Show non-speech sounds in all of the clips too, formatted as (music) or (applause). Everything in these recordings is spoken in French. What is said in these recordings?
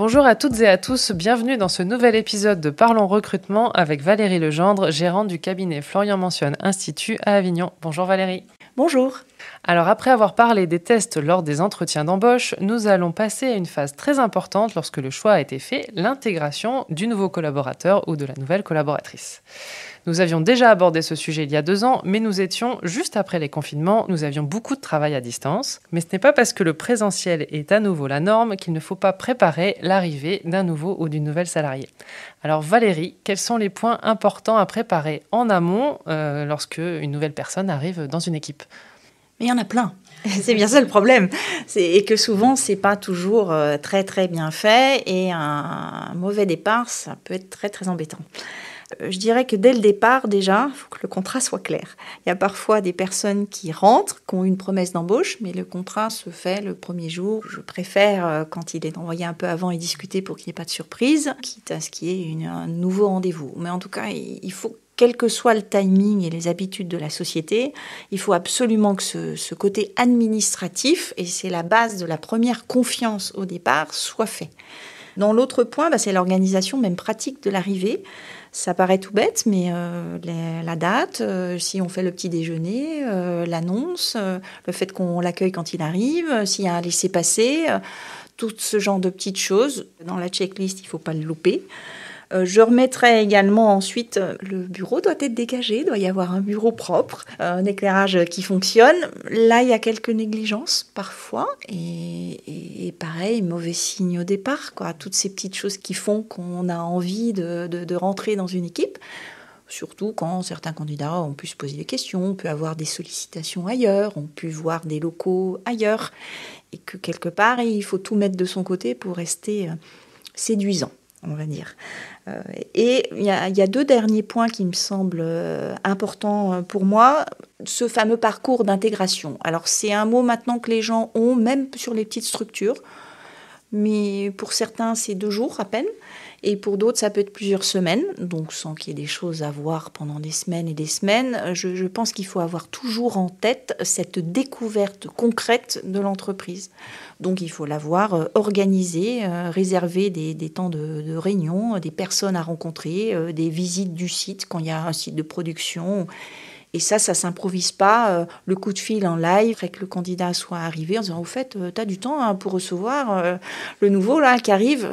Bonjour à toutes et à tous, bienvenue dans ce nouvel épisode de Parlons Recrutement avec Valérie Legendre, gérante du cabinet Florian Mentionne Institut à Avignon. Bonjour Valérie. Bonjour. Alors après avoir parlé des tests lors des entretiens d'embauche, nous allons passer à une phase très importante lorsque le choix a été fait, l'intégration du nouveau collaborateur ou de la nouvelle collaboratrice. Nous avions déjà abordé ce sujet il y a deux ans, mais nous étions juste après les confinements, nous avions beaucoup de travail à distance. Mais ce n'est pas parce que le présentiel est à nouveau la norme qu'il ne faut pas préparer l'arrivée d'un nouveau ou d'une nouvelle salariée. Alors Valérie, quels sont les points importants à préparer en amont euh, lorsque une nouvelle personne arrive dans une équipe mais il y en a plein. (laughs) C'est bien ça le problème. Et que souvent, c'est pas toujours euh, très très bien fait et un, mauvais départ, ça peut être très très embêtant. Euh, je dirais que dès le départ, déjà, il faut que le contrat soit clair. Il y a parfois des personnes qui rentrent, qui ont une promesse d'embauche, mais le contrat se fait le premier jour. Je préfère, euh, quand il est envoyé un peu avant et discuter pour qu'il n'y ait pas de surprise, quitte à ce qu'il y ait un nouveau rendez-vous. Mais en tout cas, il faut quel que soit le timing et les habitudes de la société, il faut absolument que ce, côté administratif, et c'est la base de la première confiance au départ, soit fait. Dans l'autre point, bah, c'est l'organisation même pratique de l'arrivée. Ça paraît tout bête, mais euh, la date, euh, si on fait le petit déjeuner, euh, l'annonce, le fait qu'on l'accueille quand il arrive, s'il y a un laissé passer tout ce genre de petites choses. Dans la checklist, il ne faut pas le louper. Euh, je remettrai également ensuite, euh, le bureau doit être dégagé, doit y avoir un bureau propre, euh, un éclairage qui fonctionne. Là, il y a quelques négligences parfois, et, pareil, mauvais signe au départ, quoi. Toutes ces petites choses qui font qu'on a envie de, rentrer dans une équipe surtout quand certains candidats ont pu se poser des questions, ont pu avoir des sollicitations ailleurs, ont pu voir des locaux ailleurs, et que quelque part, il faut tout mettre de son côté pour rester séduisant on va dire. Euh, et il y, y, a deux derniers points qui me semblent euh, importants euh, pour moi. Ce fameux parcours d'intégration. Alors c'est un mot maintenant que les gens ont, même sur les petites structures, mais pour certains c'est deux jours à peine. Et pour d'autres, ça peut être plusieurs semaines, donc sans qu'il y ait des choses à voir pendant des semaines et des semaines. Je, pense qu'il faut avoir toujours en tête cette découverte concrète de l'entreprise. Donc il faut l'avoir euh, organisée, euh, réserver des, temps de, de, réunion, des personnes à rencontrer, euh, des visites du site quand il y a un site de production et ça, ça s'improvise pas. Euh, le coup de fil en live, après que le candidat soit arrivé, en disant, au fait, euh, tu as du temps hein, pour recevoir euh, le nouveau là qui arrive.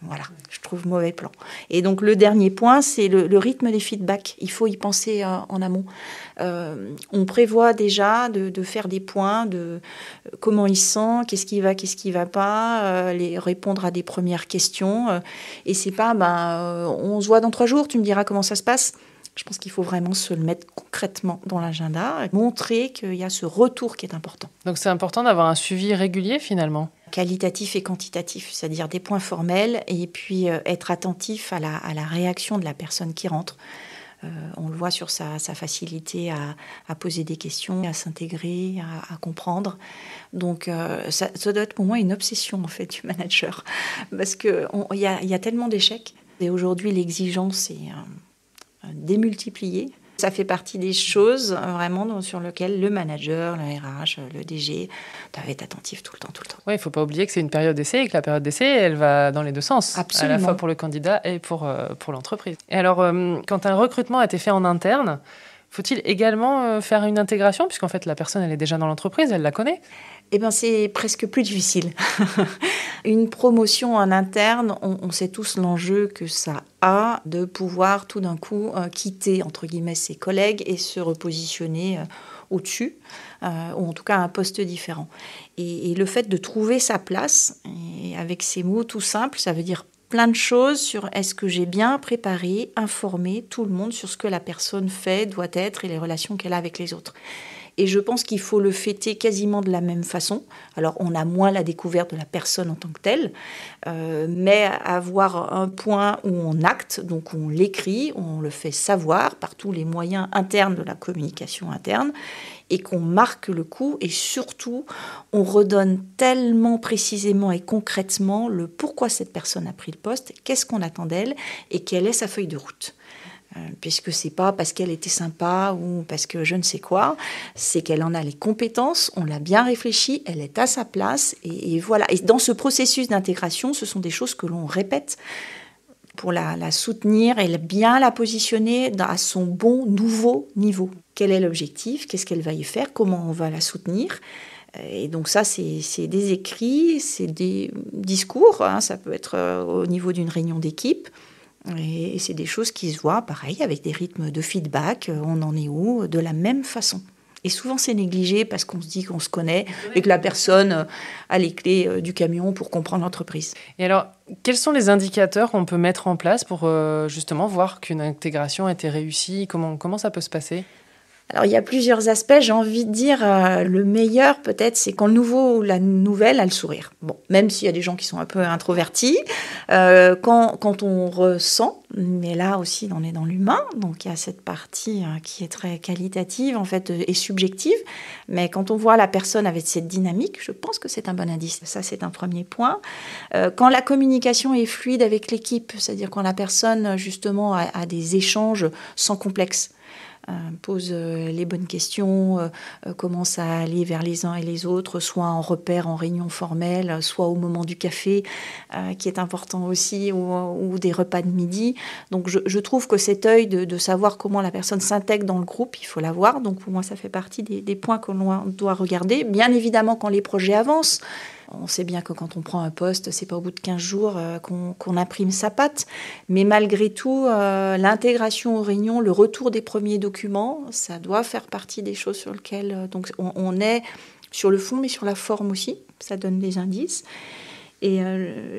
voilà, je trouve mauvais plan. Et donc le dernier point, c'est le, rythme des feedbacks. Il faut y penser en amont. on prévoit déjà de, faire des points de comment il sent, qu'est-ce qui va, qu'est-ce qui va pas, les, répondre à des premières questions. et c'est pas, ben, on se voit dans trois jours, tu me diras comment ça se passe. Je pense qu'il faut vraiment se le mettre concrètement dans l'agenda, montrer qu'il y a ce retour qui est important. Donc c'est important d'avoir un suivi régulier finalement qualitatif et quantitatif, c'est-à-dire des points formels et puis euh, être attentif à la, à la, réaction de la personne qui rentre. Euh, on le voit sur sa, sa facilité à, à, poser des questions, à s'intégrer, à, comprendre. Donc, euh, ça, doit être pour moi une obsession en fait du manager, parce que il y, y, a tellement d'échecs. Et aujourd'hui, l'exigence est euh, démultiplier. Ça fait partie des choses euh, vraiment sur lesquelles le manager, le RH, euh, le DG doivent être attentifs tout le temps, tout le temps. Oui, il ne faut pas oublier que c'est une période d'essai et que la période d'essai, elle va dans les deux sens, Absolument. à la fois pour le candidat et pour, pour l'entreprise. alors, quand un recrutement a été fait en interne, faut-il également faire une intégration puisqu'en fait la personne elle est déjà dans l'entreprise, elle la connaît eh bien, c'est presque plus difficile. (laughs) Une promotion en interne, on, sait tous l'enjeu que ça a de pouvoir tout d'un coup euh, quitter, entre guillemets, ses collègues et se repositionner euh, au-dessus, euh, ou en tout cas à un poste différent. Et, le fait de trouver sa place, avec ces mots tout simples, ça veut dire plein de choses sur est-ce que j'ai bien préparé, informé tout le monde sur ce que la personne fait, doit être et les relations qu'elle a avec les autres. Et je pense qu'il faut le fêter quasiment de la même façon. Alors, on a moins la découverte de la personne en tant que telle, euh, mais avoir un point où on acte, donc on l'écrit, on le fait savoir par tous les moyens internes de la communication interne, et qu'on marque le coup, et surtout, on redonne tellement précisément et concrètement le pourquoi cette personne a pris le poste, qu'est-ce qu'on attend d'elle, et quelle est sa feuille de route. Euh, puisque c'est pas parce qu'elle était sympa ou parce que je ne sais quoi, c'est qu'elle en a les compétences, on l'a bien réfléchi, elle est à sa place et, voilà. dans ce processus d'intégration, ce sont des choses que l'on répète pour la, soutenir et bien la positionner à son bon nouveau niveau. Quel est l'objectif Qu'est-ce qu'elle va y faire Comment on va la soutenir euh, et donc ça, c'est des écrits, c'est des discours, hein. ça peut être euh, au niveau d'une réunion d'équipe, et, c'est des choses qui se voient, pareil, avec des rythmes de feedback, euh, on en est où, euh, de la même façon. Et souvent, c'est négligé parce qu'on se dit qu'on se connaît et que la personne euh, a les clés du camion pour comprendre l'entreprise. Et alors, quels sont les indicateurs qu'on peut mettre en place pour justement voir qu'une intégration a été réussie comment ça peut se passer alors il y a plusieurs aspects, j'ai envie de dire euh, le meilleur peut-être c'est quand le nouveau ou la nouvelle a le sourire. Bon, même s'il y a des gens qui sont un peu introvertis, euh, quand, on ressent, mais là aussi on est dans l'humain, donc il y a cette partie euh, qui est très qualitative en fait et subjective, mais quand on voit la personne avec cette dynamique, je pense que c'est un bon indice. Ça c'est un premier point. quand la communication est fluide avec l'équipe, c'est-à-dire quand la personne justement a des échanges sans complexe euh, pose euh, les bonnes questions, euh, commence à aller vers les uns et les autres, soit en repère, en réunion formelle, soit au moment du café, qui est important aussi, ou, des repas de midi. Donc je, trouve que cet œil de, savoir comment la personne s'intègre dans le groupe, il faut l'avoir. Donc pour moi, ça fait partie des, des points qu'on doit regarder. Bien évidemment, quand les projets avancent, on sait bien que quand on prend un poste, c'est pas au bout de 15 jours euh, qu'on imprime sa patte. Mais malgré tout, euh, l'intégration aux réunions, le retour des premiers documents, ça doit faire partie des choses sur lesquelles euh, donc on, est sur le fond, mais sur la forme aussi. Ça donne des indices. Et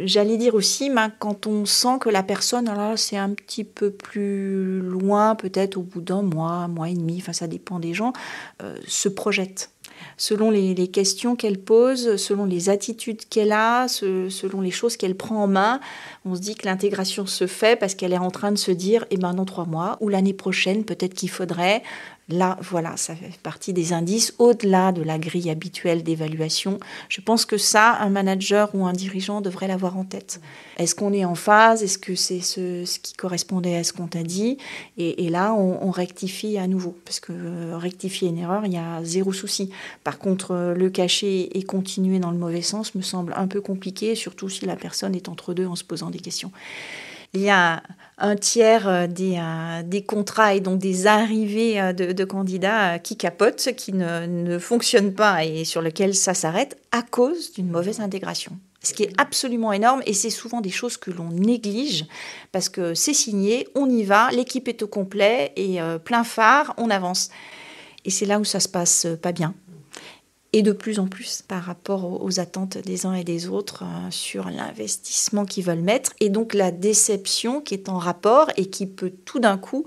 j'allais dire aussi, ben, quand on sent que la personne, c'est un petit peu plus loin, peut-être au bout d'un mois, un mois et demi, enfin ça dépend des gens, se projette selon les, questions qu'elle pose, selon les attitudes qu'elle a, selon les choses qu'elle prend en main. On se dit que l'intégration se fait parce qu'elle est en train de se dire, eh ben dans trois mois ou l'année prochaine, peut-être qu'il faudrait. Là, voilà, ça fait partie des indices au-delà de la grille habituelle d'évaluation. Je pense que ça, un manager ou un dirigeant devrait l'avoir en tête. Est-ce qu'on est en phase Est-ce que c'est ce, qui correspondait à ce qu'on t'a dit et, là, on, on, rectifie à nouveau, parce que euh, rectifier une erreur, il y a zéro souci. Par contre, euh, le cacher et continuer dans le mauvais sens me semble un peu compliqué, surtout si la personne est entre deux en se posant des questions. Il y a un tiers euh, euh, des, contrats et donc des arrivées de, candidats qui capotent, qui ne, fonctionnent pas et sur lesquels ça s'arrête à cause d'une mauvaise intégration ce qui est absolument énorme et c'est souvent des choses que l'on néglige parce que c'est signé, on y va, l'équipe est au complet et plein phare, on avance. Et c'est là où ça se passe pas bien et de plus en plus par rapport aux attentes des uns et des autres euh, sur l'investissement qu'ils veulent mettre et donc la déception qui est en rapport et qui peut tout d'un coup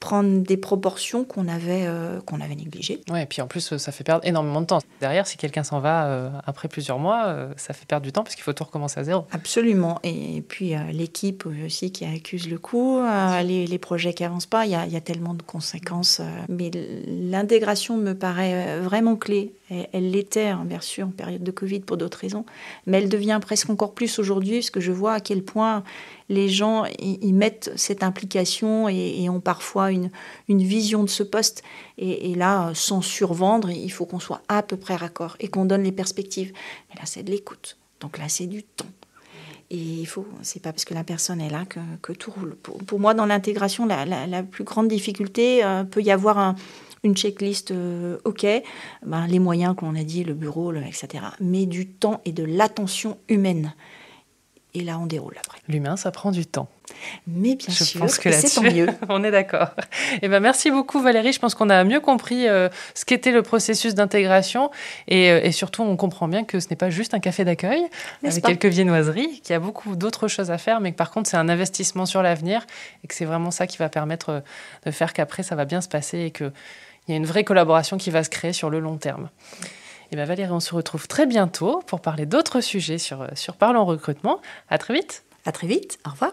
prendre des proportions qu'on avait, euh, qu'on avait négligées. Oui, et puis en plus, euh, ça fait perdre énormément de temps. Derrière, si quelqu'un s'en va euh, après plusieurs mois, ça fait perdre du temps parce qu'il faut tout recommencer à zéro. Absolument. Et puis l'équipe aussi qui accuse le coup, les, les, projets qui n'avancent pas, il y, a, tellement de conséquences. mais l'intégration me paraît vraiment clé. Elle, l'était, hein, bien sûr, en période de Covid pour d'autres raisons, mais elle devient presque encore plus aujourd'hui parce que je vois à quel point les gens y, mettent cette implication et, ont parfois une, vision de ce poste. Et, là, sans survendre, il faut qu'on soit à peu près raccord et qu'on donne les perspectives. Mais là, c'est de l'écoute. Donc là, c'est du temps. Et il faut, c'est pas parce que la personne est là que, tout roule. Pour, moi, dans l'intégration, la, plus grande difficulté euh, peut y avoir une checklist, euh, ok, ben, les moyens qu'on a dit, le bureau, etc. Mais du temps et de l'attention humaine et là on déroule après. L'humain, ça prend du temps. Mais bien sûr, c'est tant mieux. (laughs) on est d'accord. Et eh ben merci beaucoup Valérie. Je pense qu'on a mieux compris euh, ce qu'était le processus d'intégration euh, et, surtout on comprend bien que ce n'est pas juste un café d'accueil avec quelques viennoiseries, qu'il y a beaucoup d'autres choses à faire, mais que par contre c'est un investissement sur l'avenir et que c'est vraiment ça qui va permettre euh, de faire qu'après ça va bien se passer et qu'il y a une vraie collaboration qui va se créer sur le long terme. Et eh bien Valérie, on se retrouve très bientôt pour parler d'autres sujets sur, euh, sur Parlons Recrutement. À très vite. À très vite. Au revoir.